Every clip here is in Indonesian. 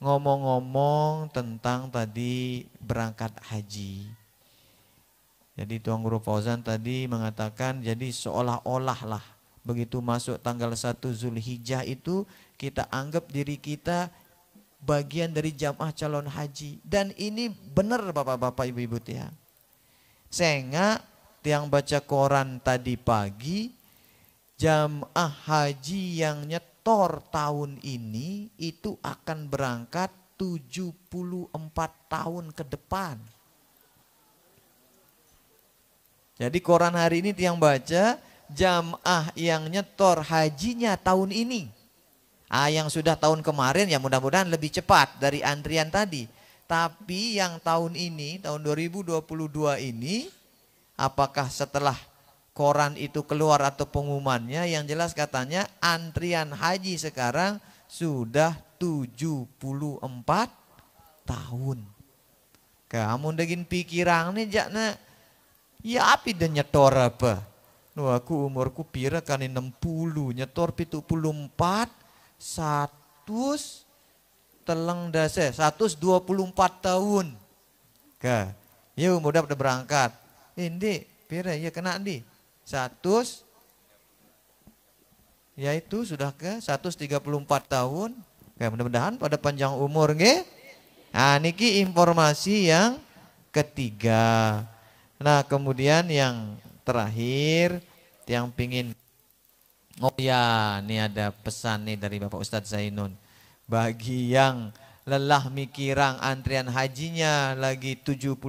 ngomong-ngomong tentang tadi berangkat haji. Jadi Tuan Guru Fauzan tadi mengatakan jadi seolah-olah lah begitu masuk tanggal 1 Zulhijjah itu kita anggap diri kita bagian dari jamaah calon haji dan ini benar Bapak-bapak Ibu-ibu ya, Sehingga tiang baca koran tadi pagi jamaah haji yang nyet Tor tahun ini itu akan berangkat 74 tahun ke depan. Jadi koran hari ini tiang baca jamaah yang nyetor hajinya tahun ini. Ah, yang sudah tahun kemarin ya mudah-mudahan lebih cepat dari antrian tadi. Tapi yang tahun ini, tahun 2022 ini, apakah setelah koran itu keluar atau pengumumannya yang jelas katanya antrian haji sekarang sudah 74 tahun. Kamu dengin pikiran nih jakna ya api dan nyetor apa? Nu aku umurku pira kan 60 nyetor puluh empat satu teleng dua puluh empat tahun. Ka, ya mudah berangkat. Ini pira ya kena di satu, yaitu sudah ke 134 tahun. Oke, mudah-mudahan pada panjang umur nggih. Nah, niki informasi yang ketiga. Nah, kemudian yang terakhir yang pingin Oh ya, ini ada pesan nih dari Bapak Ustadz Zainun. Bagi yang lelah mikirang antrian hajinya lagi 74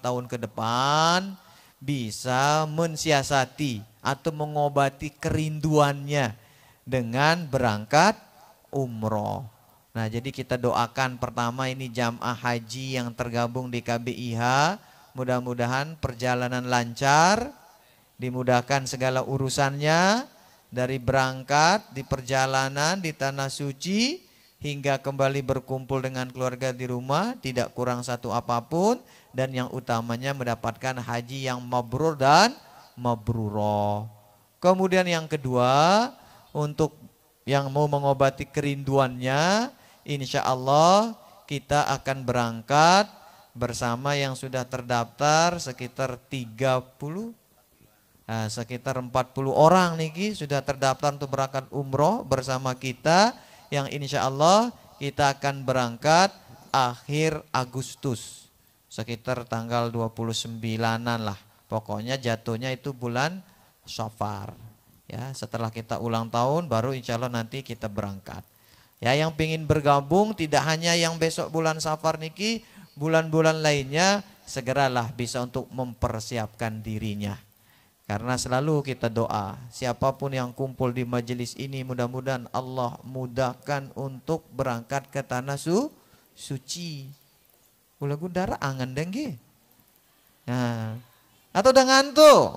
tahun ke depan, bisa mensiasati atau mengobati kerinduannya dengan berangkat umroh. Nah, jadi kita doakan pertama ini jamaah haji yang tergabung di KBIH, mudah-mudahan perjalanan lancar, dimudahkan segala urusannya dari berangkat di perjalanan di tanah suci hingga kembali berkumpul dengan keluarga di rumah tidak kurang satu apapun dan yang utamanya mendapatkan haji yang mabrur dan mabruro. Kemudian yang kedua untuk yang mau mengobati kerinduannya insya Allah kita akan berangkat bersama yang sudah terdaftar sekitar 30 nah, sekitar 40 orang nih sudah terdaftar untuk berangkat umroh bersama kita yang insya Allah kita akan berangkat akhir Agustus. Sekitar tanggal 29-an lah. Pokoknya jatuhnya itu bulan Safar. Ya, setelah kita ulang tahun baru insya Allah nanti kita berangkat. Ya, yang pingin bergabung tidak hanya yang besok bulan Safar niki, bulan-bulan lainnya segeralah bisa untuk mempersiapkan dirinya. Karena selalu kita doa, siapapun yang kumpul di majelis ini mudah-mudahan Allah mudahkan untuk berangkat ke tanah su suci. Ulah gundara angan dengge. Nah, ya. atau udah ngantuk?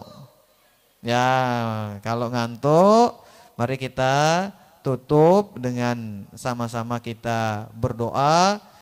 Ya, kalau ngantuk mari kita tutup dengan sama-sama kita berdoa